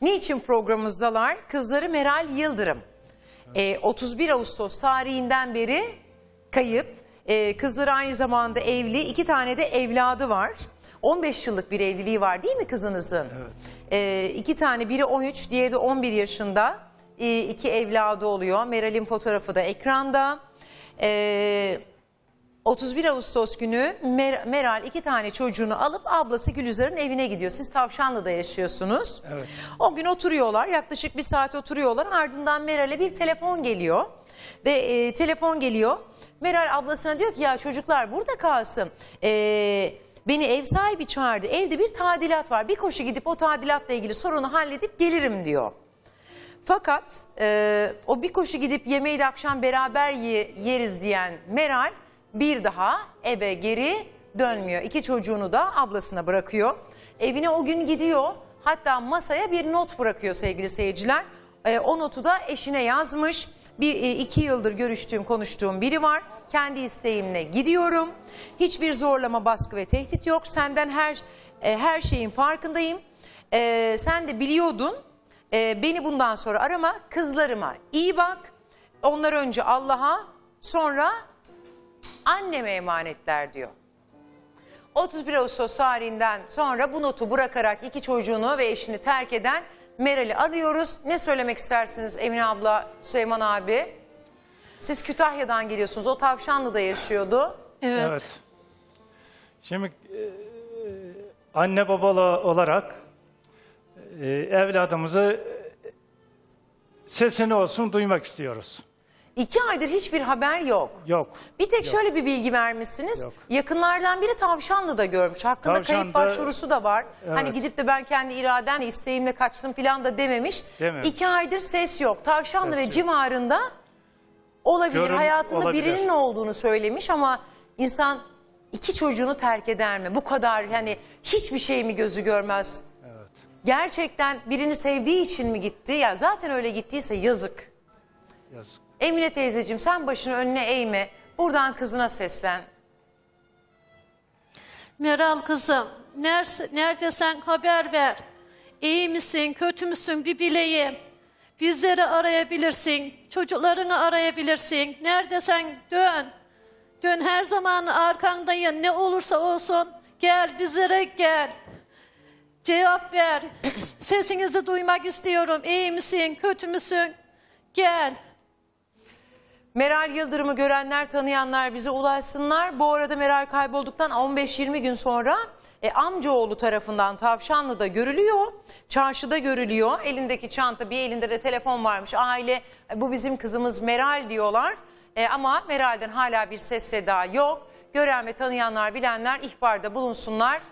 Niçin programımızdalar? Kızları Meral Yıldırım. E, ee, 31 Ağustos tarihinden beri kayıp. E, kızları aynı zamanda evli. iki tane de evladı var. 15 yıllık bir evliliği var değil mi kızınızın? Evet. E, iki tane biri 13 diğeri de 11 yaşında. E, iki evladı oluyor. Meral'in fotoğrafı da ekranda. Eee... 31 Ağustos günü Mer Meral iki tane çocuğunu alıp ablası Gülizar'ın evine gidiyor. Siz Tavşanlı'da yaşıyorsunuz. Evet. O gün oturuyorlar yaklaşık bir saat oturuyorlar ardından Meral'e bir telefon geliyor. Ve e, telefon geliyor. Meral ablasına diyor ki ya çocuklar burada kalsın. Eee... Beni ev sahibi çağırdı. Evde bir tadilat var. Bir koşu gidip o tadilatla ilgili sorunu halledip gelirim diyor. Fakat e, o bir koşu gidip yemeği de akşam beraber ye, yeriz diyen Meral bir daha eve geri dönmüyor. İki çocuğunu da ablasına bırakıyor. Evine o gün gidiyor. Hatta masaya bir not bırakıyor sevgili seyirciler. E, o notu da eşine yazmış. Bir, e, iki yıldır görüştüğüm, konuştuğum biri var. Kendi isteğimle gidiyorum. Hiçbir zorlama, baskı ve tehdit yok. Senden her e, her şeyin farkındayım. E, sen de biliyordun. E, beni bundan sonra arama. Kızlarıma iyi bak. Onlar önce Allah'a, sonra anneme emanetler diyor. 31 Ağustos tarihinden sonra bu notu bırakarak iki çocuğunu ve eşini terk eden Meral'i arıyoruz. Ne söylemek istersiniz Emine abla, Süleyman abi? Siz Kütahya'dan geliyorsunuz. O Tavşanlı'da yaşıyordu. Evet. evet. Şimdi e, e, anne babalı olarak e, evladımızı sesini olsun duymak istiyoruz. İki aydır hiçbir haber yok. Yok. Bir tek yok. şöyle bir bilgi vermişsiniz. Yok. Yakınlardan biri Tavşanlı'da görmüş. Hakkında Tavşan'da, kayıp başvurusu da var. Hani evet. Hani gidip de ben kendi iraden isteğimle kaçtım falan da dememiş. Dememiş. İki aydır ses yok. Tavşanlı ses ve yok. civarında olabilir. Görün, Hayatında olabilir. birinin olduğunu söylemiş ama insan iki çocuğunu terk eder mi? Bu kadar hani hiçbir şey mi gözü görmez? Evet. Gerçekten birini sevdiği için mi gitti? Ya zaten öyle gittiyse yazık. Yazık. Emine teyzeciğim sen başını önüne eğme. Buradan kızına seslen. Meral kızım, nerede, sen haber ver. İyi misin, kötü müsün bir bileyim. Bizleri arayabilirsin, çocuklarını arayabilirsin. Nerede sen dön. Dön her zaman arkandayım. Ne olursa olsun gel bizlere gel. Cevap ver. Sesinizi duymak istiyorum. İyi misin, kötü müsün? Gel. Meral Yıldırım'ı görenler, tanıyanlar bize ulaşsınlar. Bu arada Meral kaybolduktan 15-20 gün sonra e, amcaoğlu tarafından Tavşanlı'da görülüyor. Çarşıda görülüyor. Elindeki çanta, bir elinde de telefon varmış. Aile, e, bu bizim kızımız Meral diyorlar. E, ama Meral'den hala bir ses seda yok. Gören ve tanıyanlar, bilenler ihbarda bulunsunlar.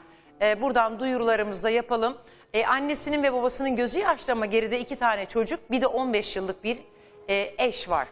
E, buradan duyurularımızı da yapalım. E, annesinin ve babasının gözü yaşlı ama geride iki tane çocuk, bir de 15 yıllık bir e, eş var.